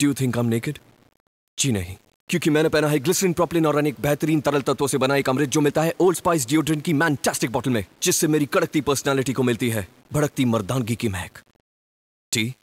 do you think आम naked जी नहीं क्योंकि मैंने पहना है ग्लिसरीन प्रॉपलिन और अनेक बेहतरीन तरल तत्वों से बना एक अमृत जो मिलता है ओल्ड स्पाइस डिओड्रेंट की मैंटेस्टिक बॉटल में जिससे मेरी कड़कती पर्सनैलिटी को मिलती है भड़कती मर्दानगी की महक ठीक